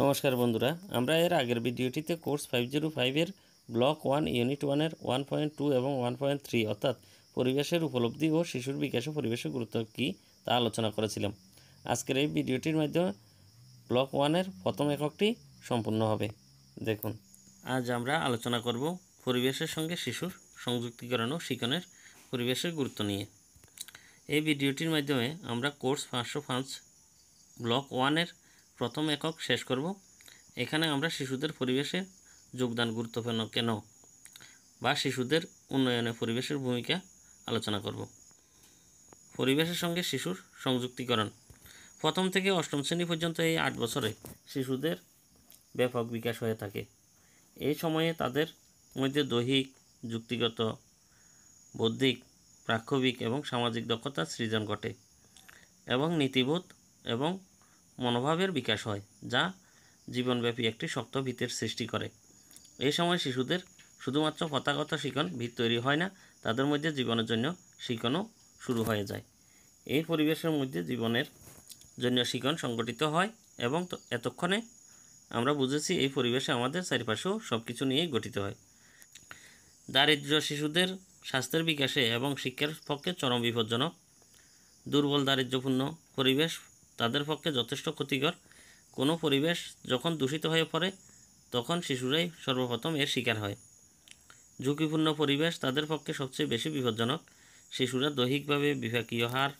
নমস্কার বন্ধুরা আমরা এর আগের ভিডিওটিতে কোর্স ফাইভ জিরো ফাইভের ব্লক ওয়ান ইউনিট ওয়ানের ওয়ান পয়েন্ট টু এবং ওয়ান পয়েন্ট থ্রি অর্থাৎ পরিবেশের উপলব্ধি ও শিশুর বিকাশে পরিবেশের গুরুত্ব কী তা আলোচনা করেছিলাম আজকের এই ভিডিওটির মাধ্যমে ব্লক ওয়ানের প্রথম এককটি সম্পূর্ণ হবে দেখুন আজ আমরা আলোচনা করব পরিবেশের সঙ্গে শিশুর সংযুক্তিকরণ ও শিখনের পরিবেশের গুরুত্ব নিয়ে এই ভিডিওটির মাধ্যমে আমরা কোর্স পাঁচশো পাঁচ ব্লক ওয়ানের প্রথম একক শেষ করব এখানে আমরা শিশুদের পরিবেশে যোগদান গুরুত্বপূর্ণ কেন বা শিশুদের উন্নয়নে পরিবেশের ভূমিকা আলোচনা করব পরিবেশের সঙ্গে শিশুর সংযুক্তিকরণ প্রথম থেকে অষ্টম শ্রেণী পর্যন্ত এই আট বছরে শিশুদের ব্যাপক বিকাশ হয়ে থাকে এই সময়ে তাদের মধ্যে দৈহিক যুক্তিগত বৌদ্ধিক প্রাক্ষবিক এবং সামাজিক দক্ষতা সৃজন ঘটে এবং নীতিবোধ এবং মনোভাবের বিকাশ হয় যা জীবনব্যাপী একটি শক্ত ভিতের সৃষ্টি করে এই সময় শিশুদের শুধুমাত্র পতাগত শিখন ভিত তৈরি হয় না তাদের মধ্যে জীবনের জন্য শিখনও শুরু হয়ে যায় এই পরিবেশের মধ্যে জীবনের জন্য শিখন সংগঠিত হয় এবং এতক্ষণে আমরা বুঝেছি এই পরিবেশে আমাদের চারিপাশেও সব কিছু নিয়েই গঠিত হয় দারিদ্র শিশুদের স্বাস্থ্যের বিকাশে এবং শিক্ষার পক্ষে চরম বিপজ্জনক দুর্বল দারিদ্র্যপূর্ণ পরিবেশ তাদের পক্ষে যথেষ্ট ক্ষতিকর কোনো পরিবেশ যখন দূষিত হয়ে পড়ে তখন শিশুরাই সর্বপ্রথম এর শিকার হয় ঝুঁকিপূর্ণ পরিবেশ তাদের পক্ষে সবচেয়ে বেশি বিপজ্জনক শিশুরা দৈহিকভাবে বিভাগীয় হার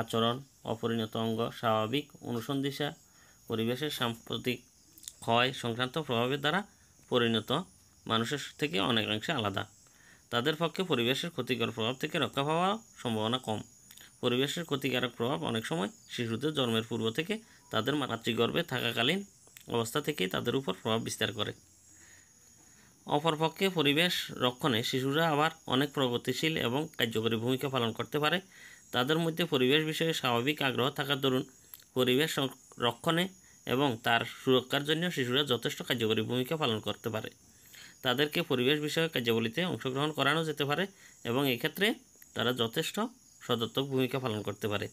আচরণ অপরিণত অঙ্গ স্বাভাবিক অনুসন্ধিসা পরিবেশের সাম্প্রতিক ক্ষয় সংক্রান্ত প্রভাবের দ্বারা পরিণত মানুষের থেকে অনেকাংশে আলাদা তাদের পক্ষে পরিবেশের ক্ষতিকর প্রভাব থেকে রক্ষা পাওয়ার সম্ভাবনা কম পরিবেশের ক্ষতিকারক প্রভাব অনেক সময় শিশুদের জন্মের পূর্ব থেকে তাদের মাতৃগর্ভে থাকাকালীন অবস্থা থেকেই তাদের উপর প্রভাব বিস্তার করে অপরপক্ষে পরিবেশ রক্ষণে শিশুরা আবার অনেক প্রগতিশীল এবং কার্যকরী ভূমিকা পালন করতে পারে তাদের মধ্যে পরিবেশ বিষয়ে স্বাভাবিক আগ্রহ থাকার দরুন পরিবেশ রক্ষণে এবং তার সুরক্ষার জন্য শিশুরা যথেষ্ট কার্যকরী ভূমিকা পালন করতে পারে তাদেরকে পরিবেশ বিষয়ক কার্যাবলীতে অংশগ্রহণ করানো যেতে পারে এবং এক্ষেত্রে তারা যথেষ্ট সদর্থক ভূমিকা পালন করতে পারে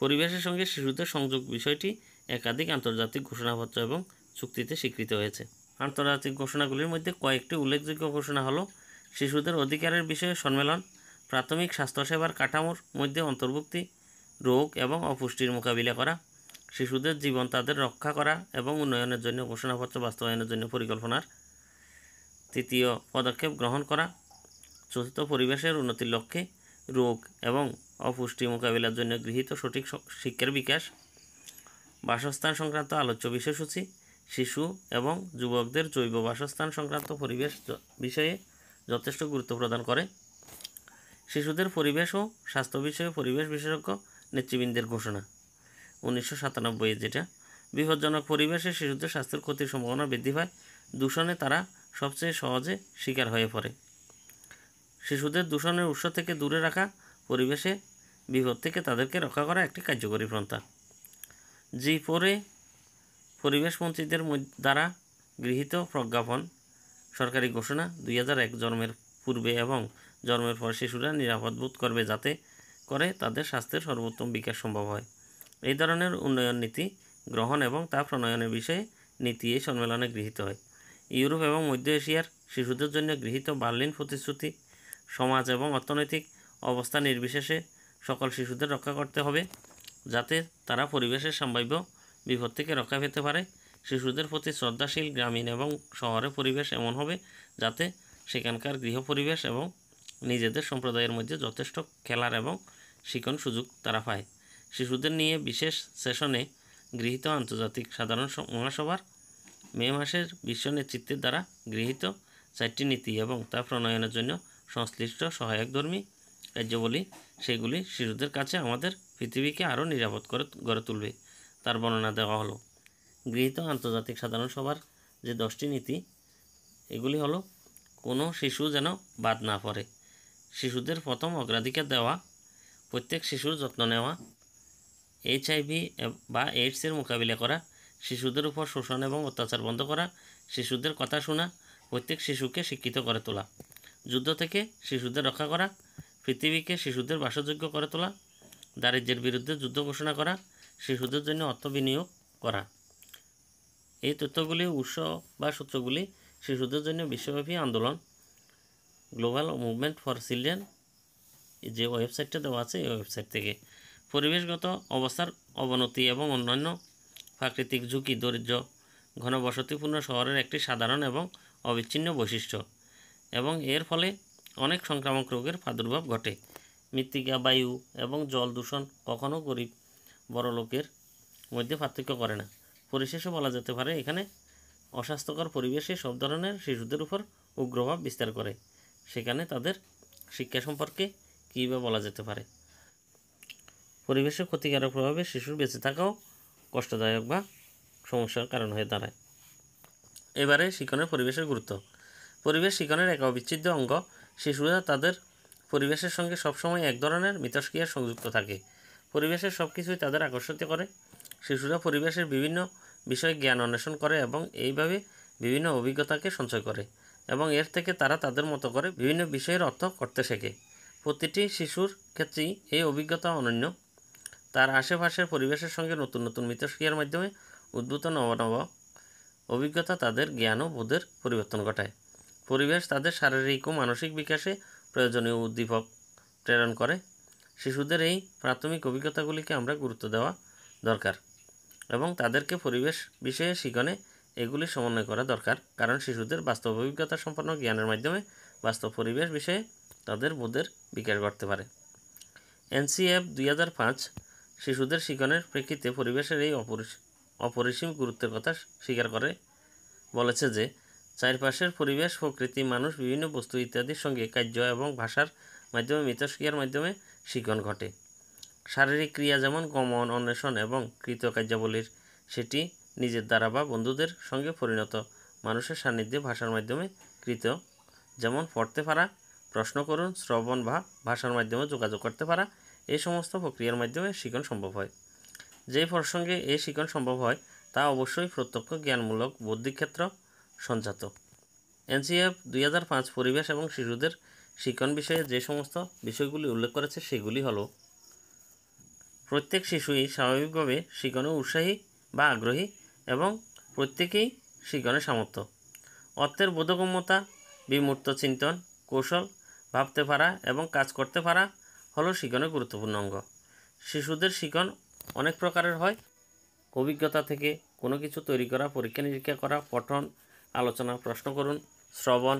পরিবেশের সঙ্গে শিশুদের সংযোগ বিষয়টি একাধিক আন্তর্জাতিক ঘোষণাপত্র এবং চুক্তিতে স্বীকৃত হয়েছে আন্তর্জাতিক ঘোষণাগুলির মধ্যে কয়েকটি উল্লেখযোগ্য ঘোষণা হলো শিশুদের অধিকারের বিষয়ে সম্মেলন প্রাথমিক স্বাস্থ্যসেবার কাঠামোর মধ্যে অন্তর্ভুক্তি রোগ এবং অপুষ্টির মোকাবিলা করা শিশুদের জীবন তাদের রক্ষা করা এবং উন্নয়নের জন্য ঘোষণাপত্র বাস্তবায়নের জন্য পরিকল্পনার তৃতীয় পদক্ষেপ গ্রহণ করা চতুর্থ পরিবেশের উন্নতির লক্ষ্যে রোগ এবং অপুষ্টি মোকাবিলার জন্য গৃহীত সঠিক শিক্ষার বিকাশ বাসস্থান সংক্রান্ত আলোচ্য বিষয়সূচি শিশু এবং যুবকদের জৈব বাসস্থান সংক্রান্ত পরিবেশ বিষয়ে যথেষ্ট গুরুত্ব প্রদান করে শিশুদের পরিবেশ ও স্বাস্থ্য বিষয়ে পরিবেশ বিশেষজ্ঞ নেতৃবৃন্দের ঘোষণা উনিশশো সাতানব্বই যেটা বিপজ্জনক পরিবেশে শিশুদের স্বাস্থ্যের ক্ষতির সম্ভাবনা বৃদ্ধি পায় দূষণে তারা সবচেয়ে সহজে শিকার হয়ে পড়ে শিশুদের দূষণের উৎস থেকে দূরে রাখা পরিবেশে বিপদ থেকে তাদেরকে রক্ষা করা একটি কার্যকরী পন্থা জি ফোরে পরিবেশ মন্ত্রীদের দ্বারা গৃহীত প্রজ্ঞাপন সরকারি ঘোষণা দুই হাজার এক জন্মের পূর্বে এবং জন্মের পর শিশুরা নিরাপদ বোধ করবে যাতে করে তাদের স্বাস্থ্যের সর্বোত্তম বিকাশ সম্ভব হয় এই ধরনের উন্নয়ন নীতি গ্রহণ এবং তা প্রণয়নের বিষয়ে নীতি এই সম্মেলনে গৃহীত হয় ইউরোপ এবং মধ্য এশিয়ার শিশুদের জন্য গৃহীত বার্লিন প্রতিশ্রুতি সমাজ এবং অর্থনৈতিক অবস্থা নির্বিশেষে সকল শিশুদের রক্ষা করতে হবে যাতে তারা পরিবেশের সম্ভাব্য বিপদ থেকে রক্ষা পেতে পারে শিশুদের প্রতি শ্রদ্ধাশীল গ্রামীণ এবং শহরে পরিবেশ এমন হবে যাতে সেখানকার গৃহ পরিবেশ এবং নিজেদের সম্প্রদায়ের মধ্যে যথেষ্ট খেলার এবং শিকন সুযোগ তারা পায় শিশুদের নিয়ে বিশেষ সেশনে গৃহীত আন্তর্জাতিক সাধারণ মহাসভার মে মাসের বিশ্ব নেতৃত্বের দ্বারা গৃহীত চারটি নীতি এবং তা প্রণয়নের জন্য সংশ্লিষ্ট সহায়কধর্মী কার্যবলী সেগুলি শিশুদের কাছে আমাদের পৃথিবীকে আরও নিরাপদ করে গড়ে তুলবে তার বর্ণনা দেওয়া হলো গৃহীত আন্তর্জাতিক সাধারণ সভার যে দশটি নীতি এগুলি হলো কোনো শিশু যেন বাদ না পড়ে শিশুদের প্রথম অগ্রাধিকার দেওয়া প্রত্যেক শিশুর যত্ন নেওয়া এইচ আইভি বা এইডসের মোকাবিলা করা শিশুদের উপর শোষণ এবং অত্যাচার বন্ধ করা শিশুদের কথা শোনা প্রত্যেক শিশুকে শিক্ষিত করে তোলা যুদ্ধ থেকে শিশুদের রক্ষা করা পৃথিবীকে শিশুদের বাসযোগ্য করে তোলা দারিদ্রের বিরুদ্ধে যুদ্ধ ঘোষণা করা শিশুদের জন্য অর্থ বিনিয়োগ করা এই তথ্যগুলি উৎস বা সূত্রগুলি শিশুদের জন্য বিশ্বব্যাপী আন্দোলন গ্লোবাল মুভমেন্ট ফর চিলড্রেন যে ওয়েবসাইটটা দেওয়া আছে এই ওয়েবসাইট থেকে পরিবেশগত অবস্থার অবনতি এবং অন্যান্য প্রাকৃতিক ঝুঁকি দরিদ্র ঘনবসতিপূর্ণ শহরের একটি সাধারণ এবং অবিচ্ছিন্ন বৈশিষ্ট্য এবং এর ফলে অনেক সংক্রামক রোগের প্রাদুর্ভাব ঘটে মৃত্তিকা বায়ু এবং জল দূষণ কখনও গরিব বড় লোকের মধ্যে পার্থক্য করে না পরিশেষে বলা যেতে পারে এখানে অস্বাস্থ্যকর পরিবেশে সব ধরনের শিশুদের উপর উগ্রভাব বিস্তার করে সেখানে তাদের শিক্ষা সম্পর্কে কী বা বলা যেতে পারে পরিবেশের ক্ষতিকারক প্রভাবে শিশুর বেঁচে থাকাও কষ্টদায়ক বা সমস্যার কারণ হয়ে দাঁড়ায় এবারে শিক্ষণের পরিবেশের গুরুত্ব পরিবেশ শিখনের এক অবিচ্ছেদ্য অঙ্গ শিশুরা তাদের পরিবেশের সঙ্গে সবসময় এক ধরনের মিথস্ক্রিয়া সংযুক্ত থাকে পরিবেশের সব কিছুই তাদের আকর্ষিত করে শিশুরা পরিবেশের বিভিন্ন বিষয়ে জ্ঞান অন্বেষণ করে এবং এইভাবে বিভিন্ন অভিজ্ঞতাকে সঞ্চয় করে এবং এর থেকে তারা তাদের মতো করে বিভিন্ন বিষয়ের অর্থ করতে শেখে প্রতিটি শিশুর ক্ষেত্রেই এই অভিজ্ঞতা অনন্য তার আশেপাশের পরিবেশের সঙ্গে নতুন নতুন মিথস্ক্রিয়ার মাধ্যমে উদ্ভূত নব নব অভিজ্ঞতা তাদের জ্ঞান ও বোধের পরিবর্তন ঘটায় পরিবেশ তাদের শারীরিক ও মানসিক বিকাশে প্রয়োজনীয় উদ্দীপক প্রেরণ করে শিশুদের এই প্রাথমিক অভিজ্ঞতাগুলিকে আমরা গুরুত্ব দেওয়া দরকার এবং তাদেরকে পরিবেশ বিষয়ে শিখনে এগুলি সমন্বয় করা দরকার কারণ শিশুদের বাস্তব অভিজ্ঞতা সম্পন্ন জ্ঞানের মাধ্যমে বাস্তব পরিবেশ বিষয়ে তাদের বোধের বিকাশ ঘটতে পারে এনসিএফ দুই হাজার পাঁচ শিশুদের শিখনের প্রেক্ষিতে পরিবেশের এই অপরিসীম গুরুত্বের কথা স্বীকার করে বলেছে যে চারপাশের পরিবেশ প্রকৃতি মানুষ বিভিন্ন বস্তু ইত্যাদির সঙ্গে কার্য এবং ভাষার মাধ্যমে মিথস্ক্রিয়ার মাধ্যমে শিখন ঘটে শারীরিক ক্রিয়া যেমন গমন অন্বেষণ এবং কৃতকার্যাবলীর সেটি নিজের দ্বারা বা বন্ধুদের সঙ্গে পরিণত মানুষের সান্নিধ্যে ভাষার মাধ্যমে কৃত যেমন পড়তে পারা প্রশ্ন করুন শ্রবণ বা ভাষার মাধ্যমে যোগাযোগ করতে পারা এই সমস্ত প্রক্রিয়ার মাধ্যমে শিখন সম্ভব হয় যেই প্রসঙ্গে এই শিখন সম্ভব হয় তা অবশ্যই প্রত্যক্ষ জ্ঞানমূলক বৌদ্ধিক ক্ষেত্র সঞ্চাত এনসিএফ দুই পাঁচ পরিবেশ এবং শিশুদের শিক্ষণ বিষয়ে যে সমস্ত বিষয়গুলি উল্লেখ করেছে সেগুলি হলো প্রত্যেক শিশুই স্বাভাবিকভাবে শিখনে উৎসাহী বা আগ্রহী এবং প্রত্যেকেই শিখনে সামর্থ্য অর্থের বোধগম্যতা বিমূর্ত চিন্তন কৌশল ভাবতে পারা এবং কাজ করতে পারা হলো শিক্ষণের গুরুত্বপূর্ণ অঙ্গ শিশুদের শিখন অনেক প্রকারের হয় অভিজ্ঞতা থেকে কোনো কিছু তৈরি করা পরীক্ষা নিরীক্ষা করা পঠন আলোচনা প্রশ্ন করুন শ্রবণ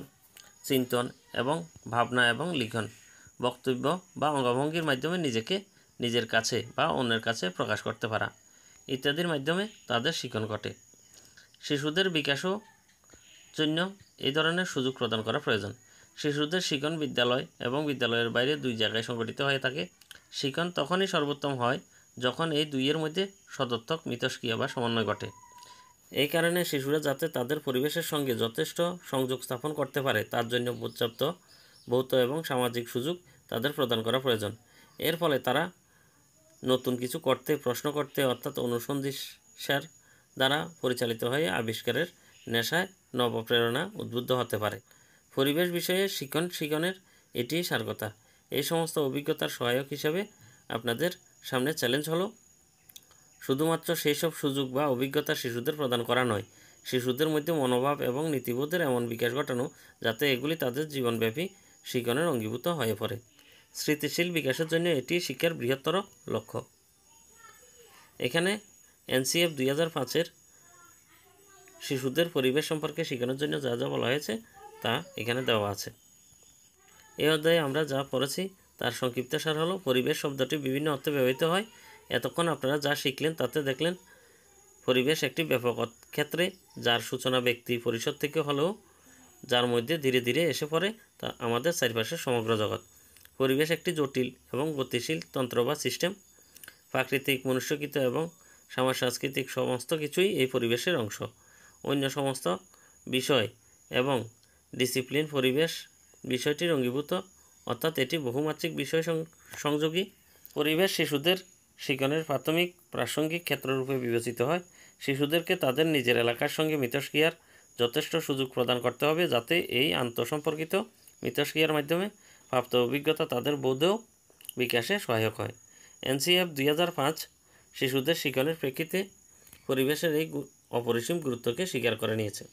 চিন্তন এবং ভাবনা এবং লিখন বক্তব্য বা অঙ্গভঙ্গির মাধ্যমে নিজেকে নিজের কাছে বা অন্যের কাছে প্রকাশ করতে পারা ইত্যাদির মাধ্যমে তাদের শিখন ঘটে শিশুদের বিকাশও জন্য এই ধরনের সুযোগ প্রদান করা প্রয়োজন শিশুদের শিখন বিদ্যালয় এবং বিদ্যালয়ের বাইরে দুই জায়গায় সংগঠিত হয়ে থাকে শিখন তখনই সর্বোত্তম হয় যখন এই দুইয়ের মধ্যে সদর্থক মিতস্ক্রিয়া বা সমন্বয় ঘটে এই কারণে শিশুরা যাতে তাদের পরিবেশের সঙ্গে যথেষ্ট সংযোগ স্থাপন করতে পারে তার জন্য পর্যাপ্ত ভৌত এবং সামাজিক সুযোগ তাদের প্রদান করা প্রয়োজন এর ফলে তারা নতুন কিছু করতে প্রশ্ন করতে অর্থাৎ অনুসন্ধিসার দ্বারা পরিচালিত হয়ে আবিষ্কারের নেশায় নবপ্রেরণা উদ্বুদ্ধ হতে পারে পরিবেশ বিষয়ে শিক্ষণ শিক্ষণের এটি সারকথা এই সমস্ত অভিজ্ঞতার সহায়ক হিসাবে আপনাদের সামনে চ্যালেঞ্জ হলো শুধুমাত্র সেই সব সুযোগ বা অভিজ্ঞতা শিশুদের প্রদান করা নয় শিশুদের মধ্যে মনোভাব এবং নীতিবোধের এমন বিকাশ ঘটানো যাতে এগুলি তাদের জীবনব্যাপী শিক্ষণের অঙ্গীভূত হয়ে পড়ে স্মৃতিশীল বিকাশের জন্য এটি শিক্ষার বৃহত্তর লক্ষ্য এখানে এনসিএফ দুই হাজার পাঁচের শিশুদের পরিবেশ সম্পর্কে শিখানোর জন্য যা যা বলা হয়েছে তা এখানে দেওয়া আছে এ অধ্যায়ে আমরা যা পড়েছি তার সংক্ষিপ্ত সার হলো পরিবেশ শব্দটি বিভিন্ন অর্থে ব্যবহৃত হয় এতক্ষণ আপনারা যা শিখলেন তাতে দেখলেন পরিবেশ একটি ব্যাপক ক্ষেত্রে যার সূচনা ব্যক্তি পরিষদ থেকে হলেও যার মধ্যে ধীরে ধীরে এসে পড়ে তা আমাদের চারিপাশে সমগ্র জগৎ পরিবেশ একটি জটিল এবং গতিশীল তন্ত্র বা সিস্টেম প্রাকৃতিক মনুষ্যকৃত এবং সমাজ সাংস্কৃতিক সমস্ত কিছুই এই পরিবেশের অংশ অন্য সমস্ত বিষয় এবং ডিসিপ্লিন পরিবেশ বিষয়টির অঙ্গীভূত অর্থাৎ এটি বহুমাত্রিক বিষয় সংযোগী পরিবেশ শিশুদের শিকনের প্রাথমিক প্রাসঙ্গিক ক্ষেত্ররূপে বিবেচিত হয় শিশুদেরকে তাদের নিজের এলাকার সঙ্গে মিথস্ক্রিয়ার যথেষ্ট সুযোগ প্রদান করতে হবে যাতে এই আন্তঃসম্পর্কিত মিথস্ক্রিয়ার মাধ্যমে প্রাপ্ত অভিজ্ঞতা তাদের বোধেও বিকাশে সহায়ক হয় এনসিএফ দুই হাজার পাঁচ শিশুদের শিকনের প্রেক্ষিতে পরিবেশের এই অপরিসীম গুরুত্বকে স্বীকার করে নিয়েছে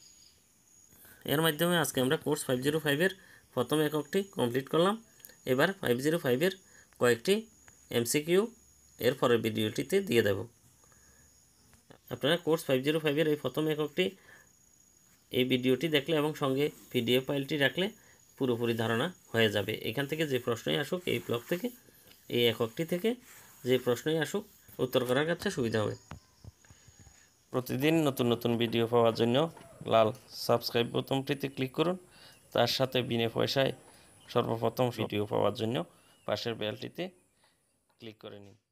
এর মাধ্যমে আজকে আমরা কোর্স ফাইভ জিরো ফাইভের প্রথম এককটি কমপ্লিট করলাম এবার ফাইভ জিরো ফাইভের কয়েকটি এমসিকিউ এর পরের ভিডিওটিতে দিয়ে দেব আপনারা কোর্স ফাইভ জিরো ফাইভের এই প্রথম এককটি এই ভিডিওটি দেখলে এবং সঙ্গে পিডিএফ ফাইলটি রাখলে পুরোপুরি ধারণা হয়ে যাবে এখান থেকে যে প্রশ্নই আসুক এই ব্লক থেকে এই এককটি থেকে যে প্রশ্নই আসুক উত্তর করার কাছে সুবিধা হবে প্রতিদিন নতুন নতুন ভিডিও পাওয়ার জন্য লাল সাবস্ক্রাইব বোতামটিতে ক্লিক করুন তার সাথে বিনা পয়সায় সর্বপ্রথম ভিডিও পাওয়ার জন্য পাশের বেলটিতে ক্লিক করে নিন